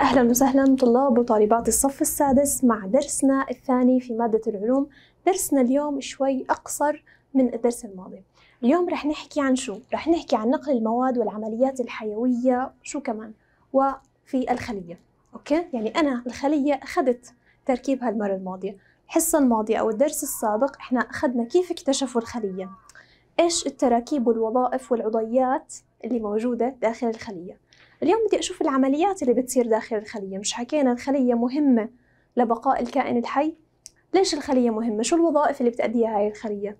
أهلا وسهلا طلاب وطالبات الصف السادس مع درسنا الثاني في مادة العلوم درسنا اليوم شوي أقصر من الدرس الماضي اليوم رح نحكي عن شو؟ رح نحكي عن نقل المواد والعمليات الحيوية شو كمان؟ وفي الخلية أوكي؟ يعني أنا الخلية أخذت تركيبها المرة الماضية الحصة الماضية أو الدرس السابق إحنا أخذنا كيف اكتشفوا الخلية إيش التراكيب والوظائف والعضيات اللي موجودة داخل الخلية اليوم بدي أشوف العمليات اللي بتصير داخل الخلية مش حكينا الخلية مهمة لبقاء الكائن الحي ليش الخلية مهمة شو الوظائف اللي بتأديها هاي الخلية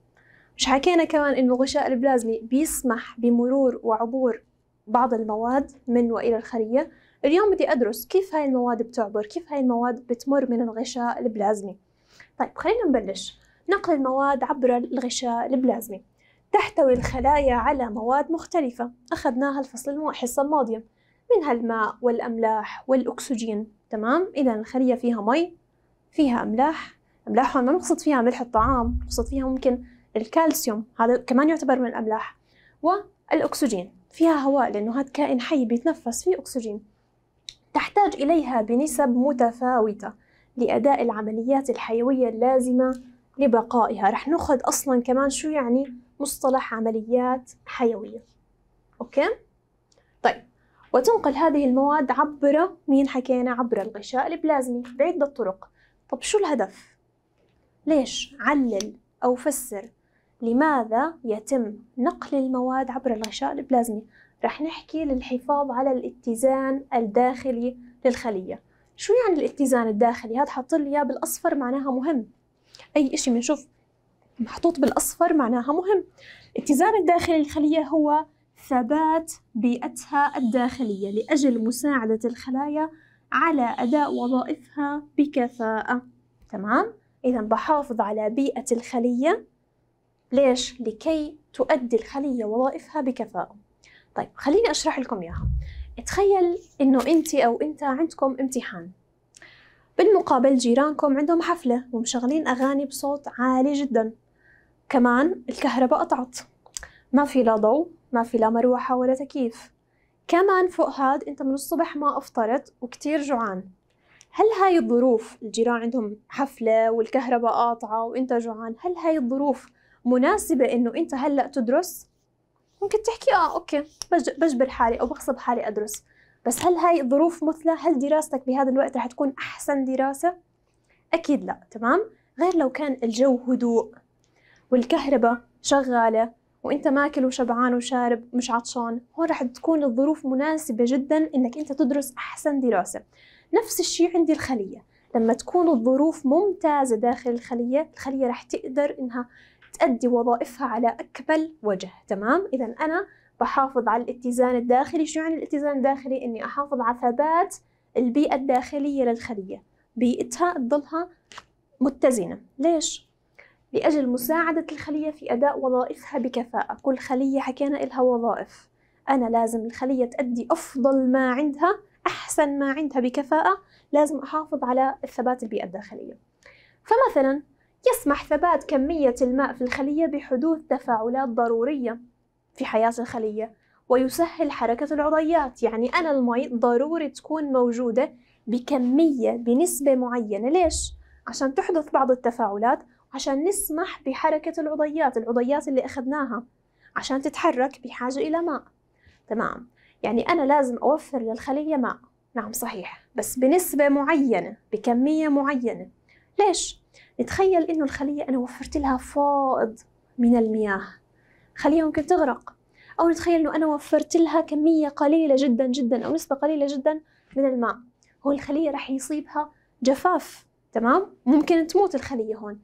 مش حكينا كمان إنه الغشاء البلازمي بيسمح بمرور وعبور بعض المواد من وإلى الخلية اليوم بدي أدرس كيف هاي المواد بتعبر كيف هاي المواد بتمر من الغشاء البلازمي طيب خلينا نبلش نقل المواد عبر الغشاء البلازمي تحتوي الخلايا على مواد مختلفة أخذناها الفصل الحصة الماضية منها الماء والأملاح والأكسجين تمام إذا الخلية فيها مي فيها أملاح أملاح ما نقصد فيها ملح الطعام نقصد فيها ممكن الكالسيوم هذا كمان يعتبر من الأملاح والأكسجين فيها هواء لأنه هذا كائن حي بيتنفس فيه أكسجين تحتاج إليها بنسب متفاوتة لأداء العمليات الحيوية اللازمة لبقائها رح ناخذ أصلا كمان شو يعني مصطلح عمليات حيوية أوكي؟ طيب وتنقل هذه المواد عبر مين حكينا عبر الغشاء البلازمي بعدة طرق طب شو الهدف؟ ليش علل أو فسر لماذا يتم نقل المواد عبر الغشاء البلازمي رح نحكي للحفاظ على الاتزان الداخلي للخلية شو يعني الاتزان الداخلي؟ هذا حاط لي إياه بالأصفر معناها مهم أي إشي بنشوف محطوط بالأصفر معناها مهم الاتزان الداخلي للخلية هو ثبات بيئتها الداخلية لأجل مساعدة الخلايا على أداء وظائفها بكفاءة تمام؟ إذا بحافظ على بيئة الخلية ليش؟ لكي تؤدي الخلية وظائفها بكفاءة طيب خليني أشرح لكم إياها تخيل إنه أنت أو أنت عندكم امتحان بالمقابل جيرانكم عندهم حفلة ومشغلين أغاني بصوت عالي جدا كمان الكهرباء قطعت ما في لا ضوء ما في لا مروحة ولا تكييف كمان فوق هاد انت من الصبح ما افطرت وكتير جوعان هل هاي الظروف الجيران عندهم حفلة والكهرباء قاطعة وانت جوعان هل هاي الظروف مناسبة انه انت هلأ تدرس؟ ممكن تحكي اه اوكي بجبر حالي او بغصب حالي ادرس بس هل هاي الظروف مثلى؟ هل دراستك بهذا الوقت رح تكون احسن دراسة؟ اكيد لا تمام؟ غير لو كان الجو هدوء والكهرباء شغالة وانت ماكل وشبعان وشارب مش عطشان هون رح تكون الظروف مناسبة جدا انك انت تدرس احسن دراسة نفس الشيء عند الخلية لما تكون الظروف ممتازة داخل الخلية الخلية رح تقدر انها تأدي وظائفها على أكمل وجه تمام إذا أنا بحافظ على الاتزان الداخلي شو يعني الاتزان الداخلي إني أحافظ على ثبات البيئة الداخلية للخلية بيئتها تضلها متزنة ليش؟ لأجل مساعدة الخلية في أداء وظائفها بكفاءة كل خلية حكينا إلها وظائف أنا لازم الخلية تأدي أفضل ما عندها أحسن ما عندها بكفاءة لازم أحافظ على الثبات البيئة الداخلية فمثلا يسمح ثبات كمية الماء في الخلية بحدوث تفاعلات ضرورية في حياة الخلية ويسهل حركة العضيات يعني أنا المي ضروري تكون موجودة بكمية بنسبة معينة ليش؟ عشان تحدث بعض التفاعلات عشان نسمح بحركة العضيات العضيات اللي أخذناها عشان تتحرك بحاجة إلى ماء تمام يعني أنا لازم أوفر للخلية ماء نعم صحيح بس بنسبة معينة بكمية معينة ليش؟ نتخيل إنه الخلية أنا وفرت لها فائض من المياه خلية ممكن تغرق أو نتخيل إنه أنا وفرت لها كمية قليلة جدا جدا أو نسبة قليلة جدا من الماء هو الخلية رح يصيبها جفاف تمام؟ ممكن تموت الخلية هون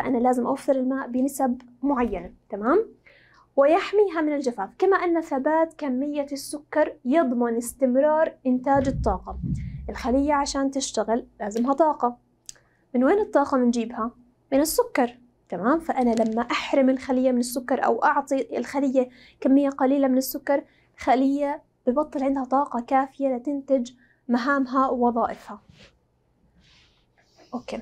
فأنا لازم أوفر الماء بنسب معينة تمام؟ ويحميها من الجفاف كما أن ثبات كمية السكر يضمن استمرار إنتاج الطاقة الخلية عشان تشتغل لازمها طاقة من وين الطاقة بنجيبها من السكر تمام فأنا لما أحرم الخلية من السكر أو أعطي الخلية كمية قليلة من السكر خلية ببطل عندها طاقة كافية لتنتج مهامها ووظائفها أوكي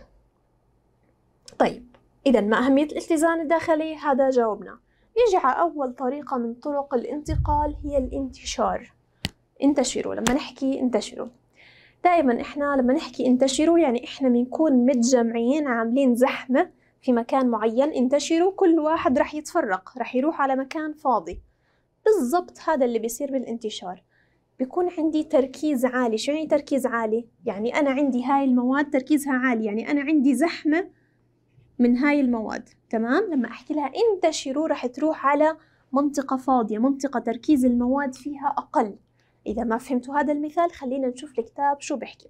طيب إذا ما أهمية الاتزان الداخلي هذا جاوبنا نيجي على أول طريقة من طرق الانتقال هي الانتشار انتشروا لما نحكي انتشروا دائما احنا لما نحكي انتشروا يعني احنا بنكون متجمعين عاملين زحمة في مكان معين انتشروا كل واحد رح يتفرق رح يروح على مكان فاضي بالضبط هذا اللي بيصير بالانتشار بيكون عندي تركيز عالي شو يعني تركيز عالي؟ يعني أنا عندي هاي المواد تركيزها عالي يعني أنا عندي زحمة من هاي المواد تمام لما احكي لها انتشروا رح تروح على منطقة فاضية منطقة تركيز المواد فيها أقل إذا ما فهمتوا هذا المثال خلينا نشوف الكتاب شو بحكي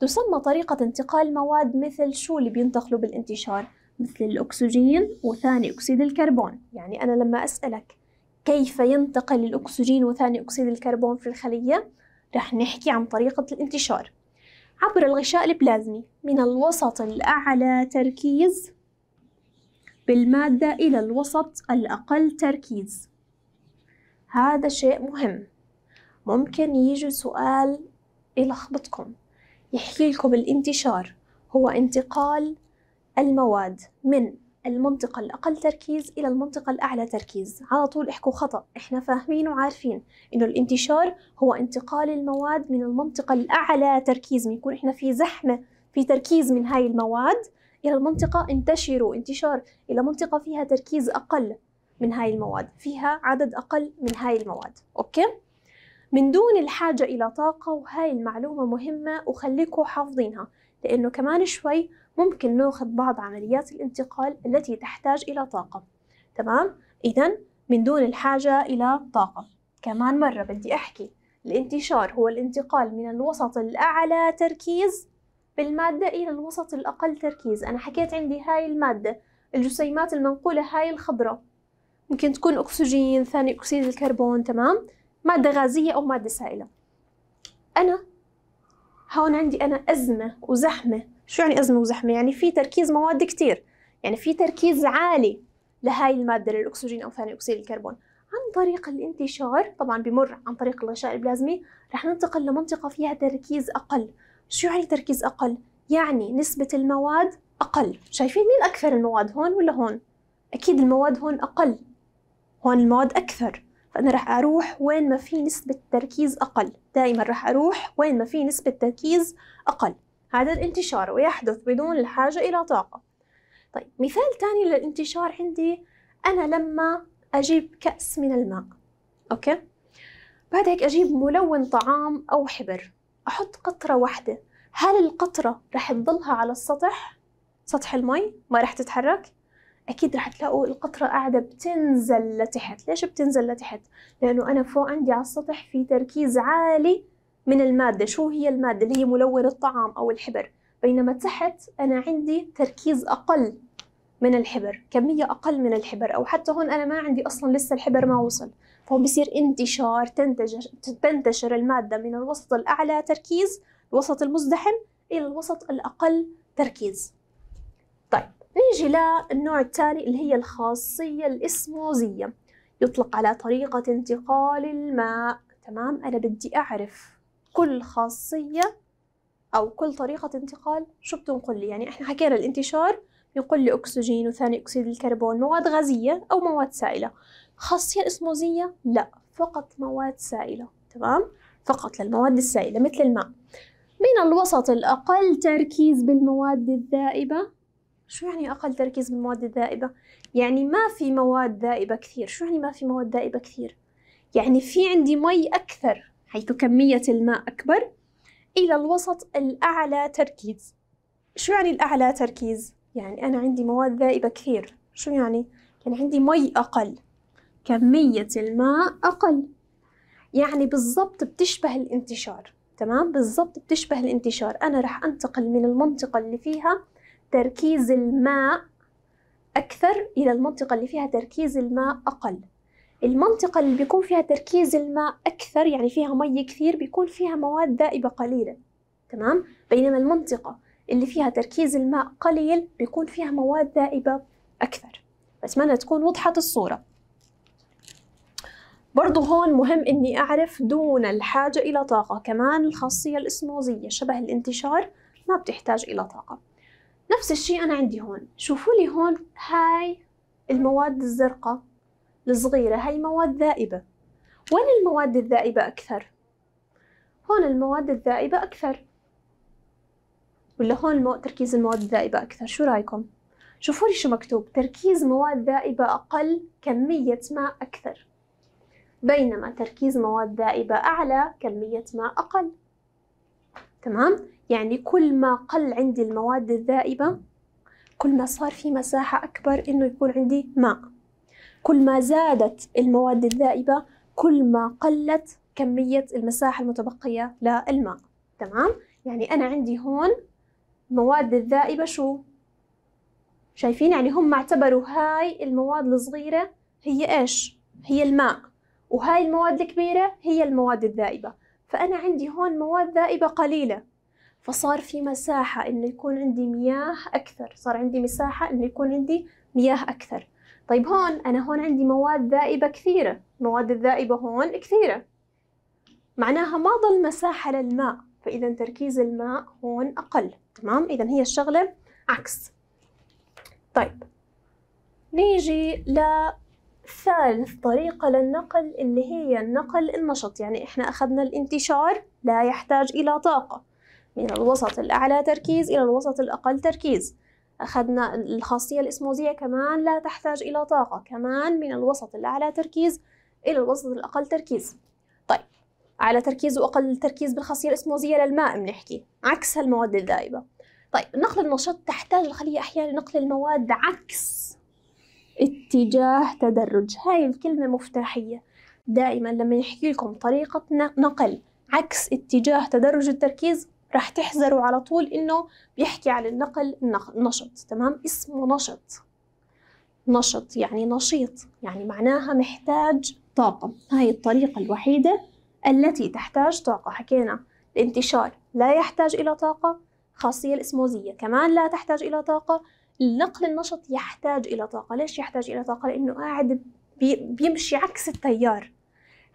تسمى طريقة انتقال مواد مثل شو اللي بينتقلوا بالانتشار مثل الأكسجين وثاني أكسيد الكربون يعني أنا لما أسألك كيف ينتقل الأكسجين وثاني أكسيد الكربون في الخلية رح نحكي عن طريقة الانتشار عبر الغشاء البلازمي من الوسط الأعلى تركيز بالمادة إلى الوسط الأقل تركيز هذا شيء مهم ممكن يجي سؤال يلخبطكم إيه يحكي لكم الانتشار هو انتقال المواد من المنطقة الأقل تركيز إلى المنطقة الأعلى تركيز على طول احكوا خطأ احنا فاهمين وعارفين إنه الانتشار هو انتقال المواد من المنطقة الأعلى تركيز بنكون احنا في زحمة في تركيز من هاي المواد إلى المنطقة انتشروا انتشار إلى منطقة فيها تركيز أقل من هاي المواد فيها عدد أقل من هاي المواد أوكي؟ من دون الحاجة إلى طاقة وهاي المعلومة مهمة وخليكم حافظينها لأنه كمان شوي ممكن ناخذ بعض عمليات الانتقال التي تحتاج إلى طاقة تمام؟ إذا من دون الحاجة إلى طاقة كمان مرة بدي أحكي الانتشار هو الانتقال من الوسط الأعلى تركيز بالمادة إلى الوسط الأقل تركيز أنا حكيت عندي هاي المادة الجسيمات المنقولة هاي الخبرة، ممكن تكون أكسجين ثاني أكسيد الكربون تمام مادة غازية أو مادة سائلة أنا هون عندي أنا أزمة وزحمة شو يعني أزمة وزحمة؟ يعني في تركيز مواد كتير يعني في تركيز عالي لهاي المادة للأكسجين أو ثاني أكسيد الكربون عن طريق الانتشار طبعا بمر عن طريق الغشاء البلازمي رح ننتقل لمنطقة فيها تركيز أقل شو يعني تركيز أقل؟ يعني نسبة المواد أقل شايفين مين أكثر المواد هون ولا هون؟ أكيد المواد هون أقل هون المواد أكثر فأنا رح أروح وين ما في نسبة تركيز أقل دائما رح أروح وين ما في نسبة تركيز أقل هذا الانتشار ويحدث بدون الحاجة إلى طاقة طيب مثال تاني للانتشار عندي أنا لما أجيب كأس من الماء أوكي؟ بعد هيك أجيب ملون طعام أو حبر احط قطره واحده هل القطره رح تضلها على السطح سطح المي ما رح تتحرك اكيد رح تلاقوا القطره قاعده بتنزل لتحت ليش بتنزل لتحت لانه انا فوق عندي على السطح في تركيز عالي من الماده شو هي الماده اللي هي ملون الطعام او الحبر بينما تحت انا عندي تركيز اقل من الحبر كمية أقل من الحبر أو حتى هون أنا ما عندي أصلا لسه الحبر ما وصل فهون بصير انتشار تنتج تنتشر المادة من الوسط الأعلى تركيز الوسط المزدحم إلى الوسط الأقل تركيز طيب نيجي للنوع الثاني اللي هي الخاصية الإسموزية يطلق على طريقة انتقال الماء تمام أنا بدي أعرف كل خاصية أو كل طريقة انتقال شو بتنقل لي يعني إحنا حكينا الانتشار بينقل لي أكسجين وثاني أكسيد الكربون مواد غازية أو مواد سائلة خاصية الإسموزية لا فقط مواد سائلة تمام فقط للمواد السائلة مثل الماء من الوسط الأقل تركيز بالمواد الذائبة شو يعني أقل تركيز بالمواد الذائبة؟ يعني ما في مواد ذائبة كثير شو يعني ما في مواد ذائبة كثير؟ يعني في عندي مي أكثر حيث كمية الماء أكبر إلى الوسط الأعلى تركيز شو يعني الأعلى تركيز؟ يعني أنا عندي مواد ذائبة كثير شو يعني؟ يعني عندي مي أقل كمية الماء أقل يعني بالضبط بتشبه الانتشار تمام بالضبط بتشبه الانتشار أنا رح أنتقل من المنطقة اللي فيها تركيز الماء أكثر إلى المنطقة اللي فيها تركيز الماء أقل المنطقة اللي بيكون فيها تركيز الماء أكثر يعني فيها مي كثير بيكون فيها مواد ذائبة قليلة تمام بينما المنطقة اللي فيها تركيز الماء قليل بيكون فيها مواد ذائبة أكثر بتمنى تكون وضحت الصورة برضو هون مهم أني أعرف دون الحاجة إلى طاقة كمان الخاصية الإسموزية شبه الانتشار ما بتحتاج إلى طاقة نفس الشيء أنا عندي هون شوفوا لي هون هاي المواد الزرقاء الصغيرة هاي مواد ذائبة وين المواد الذائبة أكثر؟ هون المواد الذائبة أكثر ولا هون المو... تركيز المواد الذائبة أكثر شو رأيكم؟ شوفوا لي شو مكتوب تركيز مواد ذائبة أقل كمية ماء أكثر بينما تركيز مواد ذائبة أعلى كمية ماء أقل تمام؟ يعني كل ما قل عندي المواد الذائبة كل ما صار في مساحة أكبر إنه يكون عندي ماء كل ما زادت المواد الذائبة كل ما قلت كمية المساحة المتبقية للماء تمام؟ يعني أنا عندي هون مواد الذائبة شو؟ شايفين يعني هم اعتبروا هاي المواد الصغيرة هي إيش؟ هي الماء وهاي المواد الكبيرة هي المواد الذائبة فأنا عندي هون مواد ذائبة قليلة فصار في مساحة إنه يكون عندي مياه أكثر صار عندي مساحة إنه يكون عندي مياه أكثر طيب هون أنا هون عندي مواد ذائبة كثيرة المواد الذائبة هون كثيرة معناها ما ضل مساحة للماء فإذا تركيز الماء هون أقل تمام إذا هي الشغلة عكس طيب نيجي ل ثالث طريقة للنقل اللي هي النقل النشط يعني إحنا أخذنا الانتشار لا يحتاج إلى طاقة من الوسط الأعلى تركيز إلى الوسط الأقل تركيز أخذنا الخاصية الإسموزية كمان لا تحتاج إلى طاقة كمان من الوسط الأعلى تركيز إلى الوسط الأقل تركيز طيب أعلى تركيز وأقل تركيز بالخاصية الإسموزية للماء بنحكي عكس المواد الذائبة طيب النقل النشط تحتاج الخلية أحيانا لنقل المواد عكس اتجاه تدرج هاي الكلمة مفتاحية دائما لما يحكي لكم طريقة نقل عكس اتجاه تدرج التركيز رح تحذروا على طول انه بيحكي عن النقل نشط تمام اسمه نشط نشط يعني نشيط يعني معناها محتاج طاقة هاي الطريقة الوحيدة التي تحتاج طاقة حكينا الانتشار لا يحتاج إلى طاقة خاصية الإسموزية كمان لا تحتاج إلى طاقة نقل النشط يحتاج إلى طاقة ليش يحتاج إلى طاقة؟ لأنه قاعد بيمشي عكس التيار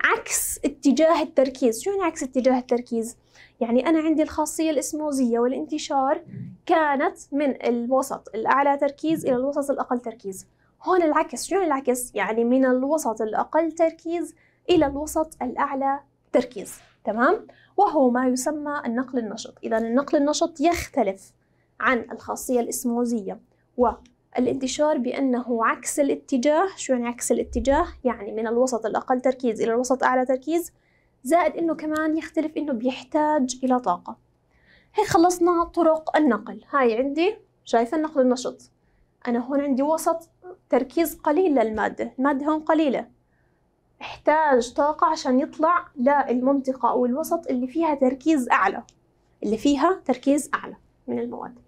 عكس اتجاه التركيز شو يعني عكس اتجاه التركيز؟ يعني أنا عندي الخاصية الإسموزية والانتشار كانت من الوسط الأعلى تركيز إلى الوسط الأقل تركيز هون العكس شو يعني العكس؟ يعني من الوسط الأقل تركيز إلى الوسط الأعلى تركيز تمام؟ وهو ما يسمى النقل النشط إذا النقل النشط يختلف عن الخاصية الإسموزية والانتشار بأنه عكس الاتجاه شو يعني عكس الاتجاه؟ يعني من الوسط الأقل تركيز إلى الوسط أعلى تركيز زائد إنه كمان يختلف إنه بيحتاج إلى طاقة هي خلصنا طرق النقل هاي عندي شايفة النقل النشط أنا هون عندي وسط تركيز قليل للمادة المادة هون قليلة احتاج طاقة عشان يطلع للمنطقة أو الوسط اللي فيها تركيز أعلى اللي فيها تركيز أعلى من المواد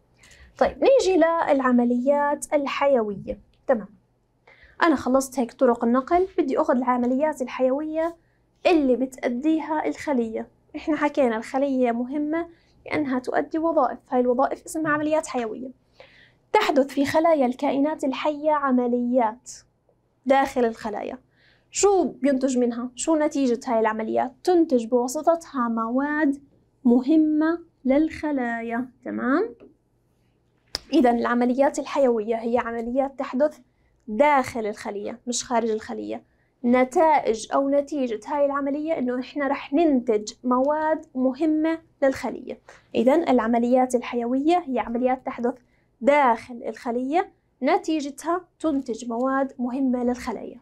طيب نيجي للعمليات الحيوية تمام أنا خلصت هيك طرق النقل بدي أخذ العمليات الحيوية اللي بتأديها الخلية إحنا حكينا الخلية مهمة لأنها تؤدي وظائف هاي الوظائف اسمها عمليات حيوية تحدث في خلايا الكائنات الحية عمليات داخل الخلايا شو بينتج منها؟ شو نتيجة هاي العمليات؟ تنتج بواسطتها مواد مهمة للخلايا تمام؟ إذا العمليات الحيوية هي عمليات تحدث داخل الخلية مش خارج الخلية نتائج أو نتيجة هاي العملية إنه إحنا رح ننتج مواد مهمة للخلية إذا العمليات الحيوية هي عمليات تحدث داخل الخلية نتيجتها تنتج مواد مهمة للخلايا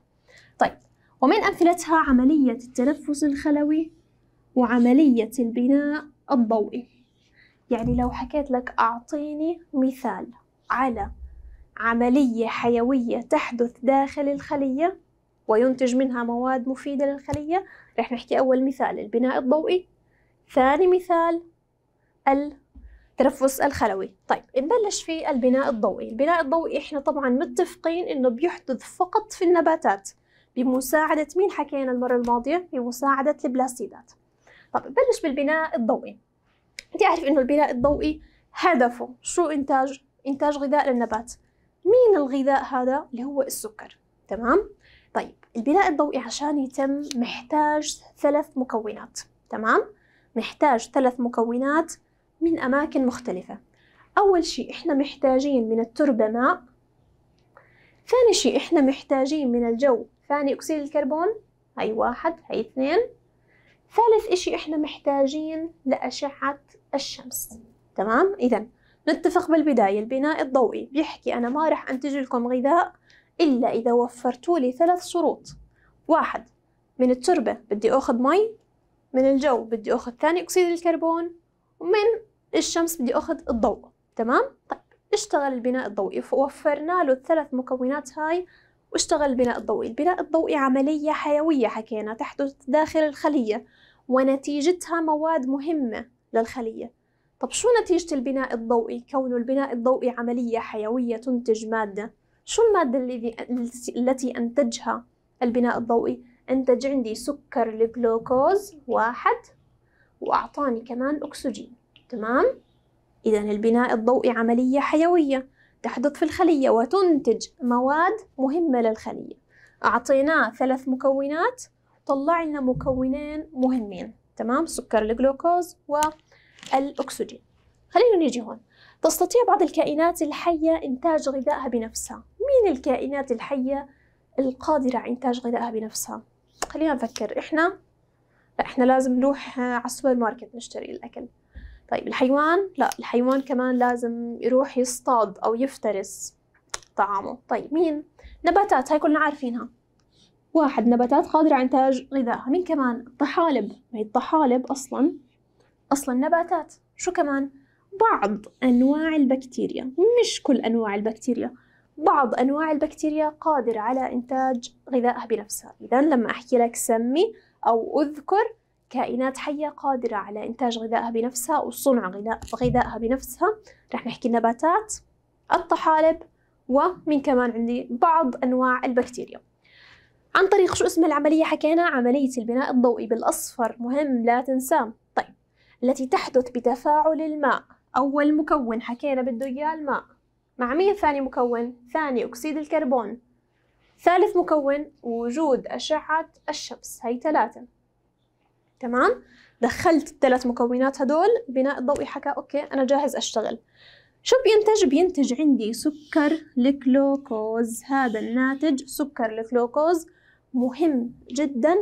طيب ومن أمثلتها عملية التنفس الخلوي وعملية البناء الضوئي يعني لو حكيت لك أعطيني مثال على عملية حيوية تحدث داخل الخلية وينتج منها مواد مفيدة للخلية رح نحكي أول مثال البناء الضوئي ثاني مثال التنفس الخلوي طيب نبلش في البناء الضوئي البناء الضوئي إحنا طبعا متفقين إنه بيحدث فقط في النباتات بمساعدة مين حكينا المرة الماضية بمساعدة البلاستيدات طب نبلش بالبناء الضوئي أنت أعرف أنه البناء الضوئي هدفه شو إنتاج؟ إنتاج غذاء للنبات مين الغذاء هذا؟ اللي هو السكر تمام؟ طيب البناء الضوئي عشان يتم محتاج ثلاث مكونات تمام؟ محتاج ثلاث مكونات من أماكن مختلفة أول شيء إحنا محتاجين من التربة ماء ثاني شيء إحنا محتاجين من الجو ثاني أكسيد الكربون هاي واحد هاي اثنين ثالث إشي إحنا محتاجين لأشعة الشمس تمام إذا نتفق بالبداية البناء الضوئي بيحكي أنا ما رح أنتج لكم غذاء إلا إذا وفرتوا لي ثلاث شروط واحد من التربة بدي أخذ مي من الجو بدي أخذ ثاني أكسيد الكربون ومن الشمس بدي أخذ الضوء تمام؟ طيب اشتغل البناء الضوئي وفرنا له الثلاث مكونات هاي واشتغل البناء الضوئي البناء الضوئي عملية حيوية حكينا تحدث داخل الخلية ونتيجتها مواد مهمة للخلية طب شو نتيجة البناء الضوئي؟ كونه البناء الضوئي عملية حيوية تنتج مادة شو المادة الذي التي أنتجها البناء الضوئي؟ أنتج عندي سكر الجلوكوز واحد وأعطاني كمان أكسجين تمام؟ إذا البناء الضوئي عملية حيوية تحدث في الخلية وتنتج مواد مهمة للخلية أعطيناه ثلاث مكونات بتطلع لنا مكونين مهمين تمام سكر الجلوكوز والأكسجين خلينا نيجي هون تستطيع بعض الكائنات الحية إنتاج غذائها بنفسها مين الكائنات الحية القادرة على إنتاج غذائها بنفسها خلينا نفكر إحنا لا إحنا لازم نروح آه، على السوبر ماركت نشتري الأكل طيب الحيوان لا الحيوان كمان لازم يروح يصطاد أو يفترس طعامه طيب مين نباتات هاي كلنا عارفينها واحد نباتات قادرة على إنتاج غذاء مين كمان الطحالب ما هي يعني الطحالب أصلا أصلا نباتات شو كمان بعض أنواع البكتيريا مش كل أنواع البكتيريا بعض أنواع البكتيريا قادرة على إنتاج غذائها بنفسها إذا لما أحكي لك سمي أو أذكر كائنات حية قادرة على إنتاج غذائها بنفسها وصنع غذائها بنفسها رح نحكي النباتات الطحالب ومن كمان عندي بعض أنواع البكتيريا عن طريق شو اسم العملية حكينا عملية البناء الضوئي بالأصفر مهم لا تنساه طيب التي تحدث بتفاعل الماء أول مكون حكينا بده إياه الماء مع مين ثاني مكون؟ ثاني أكسيد الكربون ثالث مكون وجود أشعة الشمس هي ثلاثة تمام؟ دخلت الثلاث مكونات هدول بناء الضوئي حكى أوكي أنا جاهز أشتغل شو بينتج؟ بينتج عندي سكر الكلوكوز هذا الناتج سكر الكلوكوز مهم جدا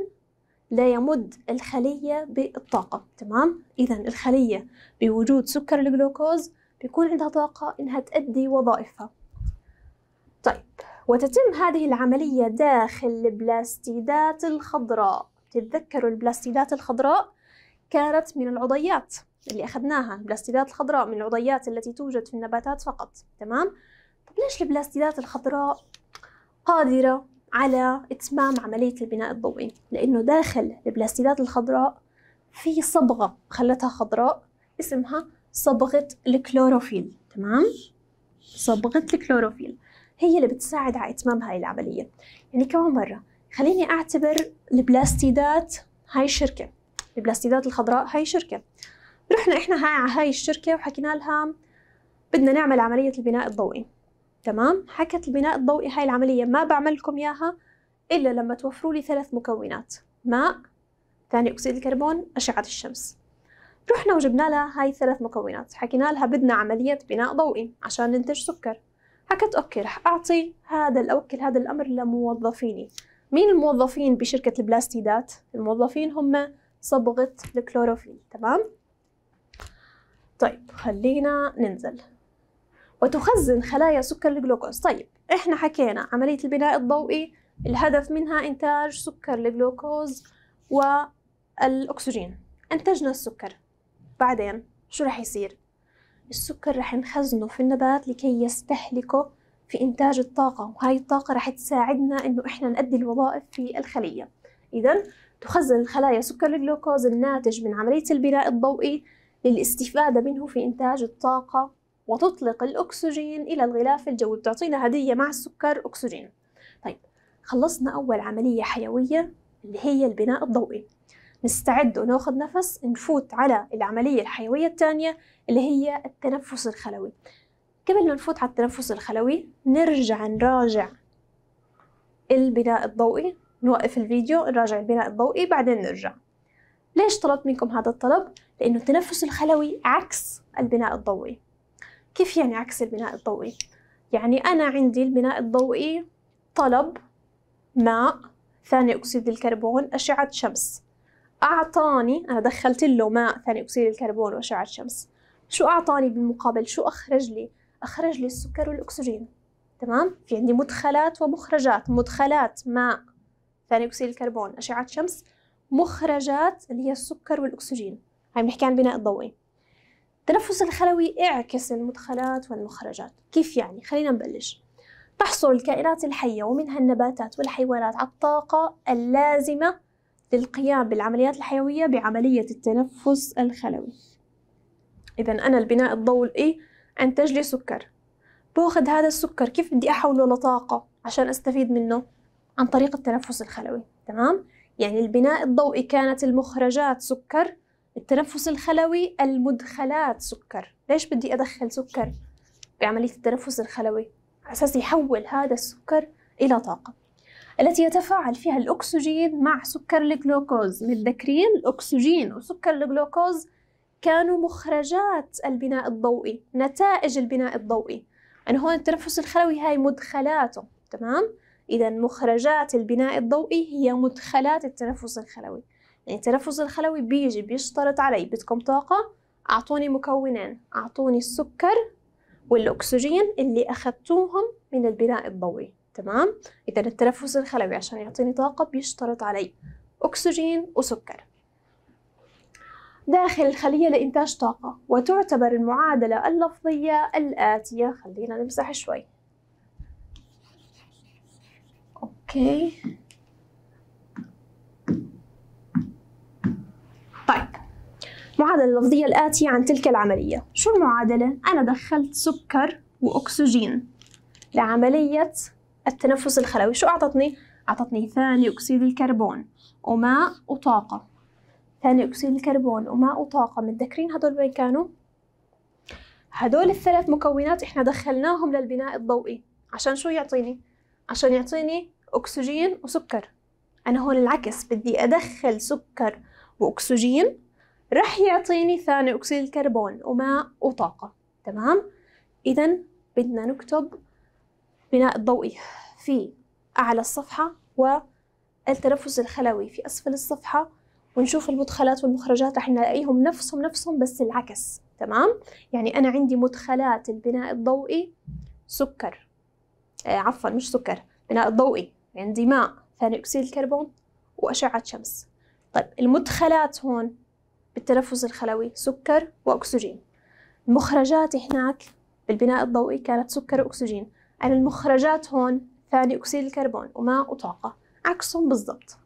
لا يمد الخلية بالطاقة تمام إذا الخلية بوجود سكر الجلوكوز بيكون عندها طاقة إنها تأدي وظائفها طيب وتتم هذه العملية داخل البلاستيدات الخضراء تتذكروا البلاستيدات الخضراء كانت من العضيات اللي أخذناها البلاستيدات الخضراء من العضيات التي توجد في النباتات فقط تمام طب ليش البلاستيدات الخضراء قادرة على إتمام عملية البناء الضوئي لأنه داخل البلاستيدات الخضراء في صبغة خلتها خضراء اسمها صبغة الكلوروفيل تمام؟ صبغة الكلوروفيل هي اللي بتساعد على إتمام هاي العملية يعني كمان مرة خليني أعتبر البلاستيدات هاي شركة البلاستيدات الخضراء هاي شركة رحنا إحنا هاي على هاي الشركة وحكينا لها بدنا نعمل عملية البناء الضوئي تمام حكت البناء الضوئي هاي العملية ما بعمل لكم إياها إلا لما توفروا لي ثلاث مكونات ماء ثاني أكسيد الكربون أشعة الشمس رحنا وجبنا لها هاي الثلاث مكونات حكينا لها بدنا عملية بناء ضوئي عشان ننتج سكر حكت أوكي رح أعطي هذا الأوكل هذا الأمر لموظفيني مين الموظفين بشركة البلاستيدات؟ الموظفين هم صبغة الكلوروفيل تمام؟ طيب خلينا ننزل وتخزن خلايا سكر الجلوكوز طيب احنا حكينا عملية البناء الضوئي الهدف منها إنتاج سكر الجلوكوز والأكسجين أنتجنا السكر بعدين شو رح يصير؟ السكر رح نخزنه في النبات لكي يستهلكه في إنتاج الطاقة وهاي الطاقة رح تساعدنا إنه إحنا نأدي الوظائف في الخلية إذا تخزن الخلايا سكر الجلوكوز الناتج من عملية البناء الضوئي للاستفادة منه في إنتاج الطاقة وتطلق الأكسجين إلى الغلاف الجوي بتعطينا هدية مع السكر أكسجين طيب خلصنا أول عملية حيوية اللي هي البناء الضوئي نستعد وناخذ نفس نفوت على العملية الحيوية الثانية اللي هي التنفس الخلوي قبل ما نفوت على التنفس الخلوي نرجع نراجع البناء الضوئي نوقف الفيديو نراجع البناء الضوئي بعدين نرجع ليش طلبت منكم هذا الطلب؟ لأنه التنفس الخلوي عكس البناء الضوئي كيف يعني عكس البناء الضوئي؟ يعني أنا عندي البناء الضوئي طلب ماء ثاني أكسيد الكربون أشعة شمس أعطاني أنا دخلت له ماء ثاني أكسيد الكربون وأشعة شمس شو أعطاني بالمقابل شو أخرج لي؟ أخرج لي السكر والأكسجين تمام؟ في عندي مدخلات ومخرجات مدخلات ماء ثاني أكسيد الكربون أشعة شمس مخرجات اللي هي السكر والأكسجين هاي بنحكي عن البناء الضوئي التنفس الخلوي اعكس المدخلات والمخرجات كيف يعني؟ خلينا نبلش تحصل الكائنات الحية ومنها النباتات والحيوانات على الطاقة اللازمة للقيام بالعمليات الحيوية بعملية التنفس الخلوي إذا أنا البناء الضوئي أنتج إيه؟ لي سكر باخذ هذا السكر كيف بدي أحوله لطاقة عشان أستفيد منه عن طريق التنفس الخلوي تمام؟ يعني البناء الضوئي كانت المخرجات سكر التنفس الخلوي المدخلات سكر ليش بدي أدخل سكر بعملية التنفس الخلوي على أساس يحول هذا السكر إلى طاقة التي يتفاعل فيها الأكسجين مع سكر الجلوكوز متذكرين الأكسجين وسكر الجلوكوز كانوا مخرجات البناء الضوئي نتائج البناء الضوئي أنا يعني هون التنفس الخلوي هاي مدخلاته تمام إذا مخرجات البناء الضوئي هي مدخلات التنفس الخلوي يعني التنفس الخلوي بيجي بيشترط علي بدكم طاقة أعطوني مكونين أعطوني السكر والأكسجين اللي أخدتوهم من البناء الضوئي تمام إذا التنفس الخلوي عشان يعطيني طاقة بيشترط علي أكسجين وسكر داخل الخلية لإنتاج طاقة وتعتبر المعادلة اللفظية الآتية خلينا نمسح شوي أوكي المعادلة اللفظية الآتية عن تلك العملية شو المعادلة؟ أنا دخلت سكر وأكسجين لعملية التنفس الخلوي شو أعطتني؟ أعطتني ثاني أكسيد الكربون وماء وطاقة ثاني أكسيد الكربون وماء وطاقة متذكرين هدول وين كانوا؟ هدول الثلاث مكونات إحنا دخلناهم للبناء الضوئي عشان شو يعطيني؟ عشان يعطيني أكسجين وسكر أنا هون العكس بدي أدخل سكر وأكسجين رح يعطيني ثاني أكسيد الكربون وماء وطاقة تمام؟ إذا بدنا نكتب بناء الضوئي في أعلى الصفحة والتنفس الخلوي في أسفل الصفحة ونشوف المدخلات والمخرجات رح نلاقيهم نفسهم نفسهم بس العكس تمام؟ يعني أنا عندي مدخلات البناء الضوئي سكر آه عفوا مش سكر بناء الضوئي عندي ماء ثاني أكسيد الكربون وأشعة شمس طيب المدخلات هون بالتنفس الخلوي سكر وأكسجين المخرجات هناك بالبناء الضوئي كانت سكر وأكسجين أنا المخرجات هون ثاني أكسيد الكربون وماء وطاقة عكسهم بالضبط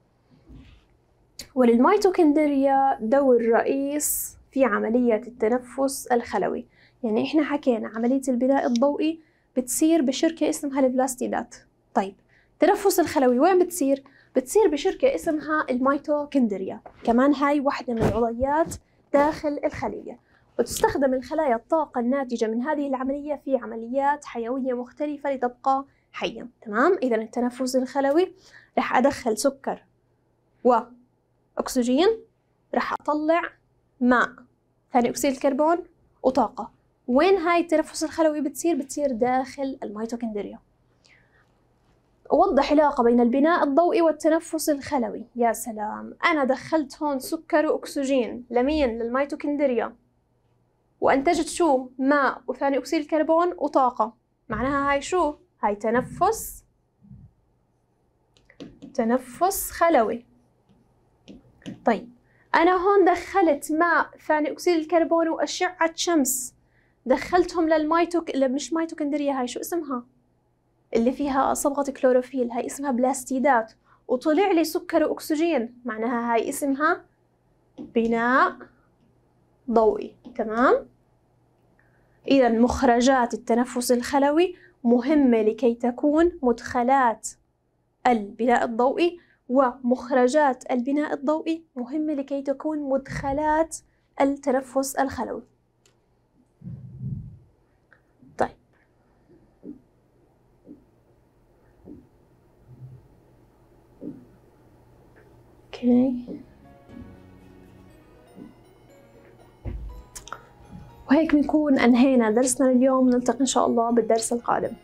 وللميتوكندريا دور رئيس في عملية التنفس الخلوي يعني إحنا حكينا عملية البناء الضوئي بتصير بشركة اسمها البلاستيدات طيب التنفس الخلوي وين بتصير؟ بتصير بشركة اسمها الميتوكندريا كمان هاي واحدة من العضيات داخل الخلية وتستخدم الخلايا الطاقة الناتجة من هذه العملية في عمليات حيوية مختلفة لتبقى حية تمام إذا التنفس الخلوي رح أدخل سكر وأكسجين رح أطلع ماء ثاني أكسيد الكربون وطاقة وين هاي التنفس الخلوي بتصير بتصير داخل الميتوكندريا وضح علاقة بين البناء الضوئي والتنفس الخلوي يا سلام أنا دخلت هون سكر وأكسجين لمين للميتوكندريا وأنتجت شو ماء وثاني أكسيد الكربون وطاقة معناها هاي شو هاي تنفس تنفس خلوي طيب أنا هون دخلت ماء ثاني أكسيد الكربون وأشعة شمس دخلتهم للميتوك مش ميتوكندريا هاي شو اسمها اللي فيها صبغة كلوروفيل هاي اسمها بلاستيدات وطلع لي سكر وأكسجين معناها هاي اسمها بناء ضوئي تمام؟ إذا مخرجات التنفس الخلوي مهمة لكي تكون مدخلات البناء الضوئي ومخرجات البناء الضوئي مهمة لكي تكون مدخلات التنفس الخلوي Okay. وهيك بنكون انهينا درسنا اليوم نلتقي ان شاء الله بالدرس القادم